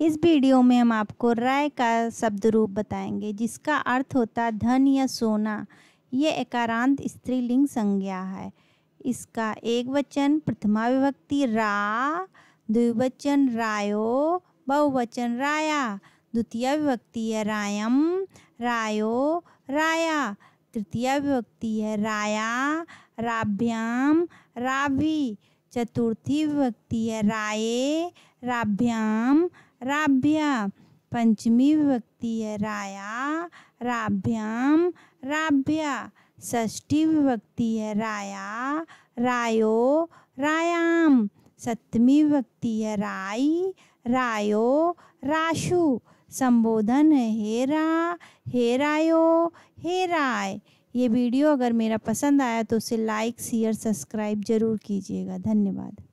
इस वीडियो में हम आपको राय का शब्द रूप बताएंगे जिसका अर्थ होता है धन या सोना ये एकांत स्त्रीलिंग संज्ञा है इसका एक वचन प्रथमा विभक्ति रा द्विवचन रायो बहुवचन राया द्वितीय विभक्ति है रायम रायो राया तृतीय विभक्ति है राया राभ्याम राभी चतुर्थी विभक्ति है राये राभ्याम राभ्या पंचमी विभक्ति है राया राभ्याम राभ्या ष्ठी विभक्ति है राया रायो रायाम सप्तमी विभक्ति है राई रायो राशु संबोधन है हे रा हे रायो हे राय ये वीडियो अगर मेरा पसंद आया तो उसे लाइक शेयर सब्सक्राइब जरूर कीजिएगा धन्यवाद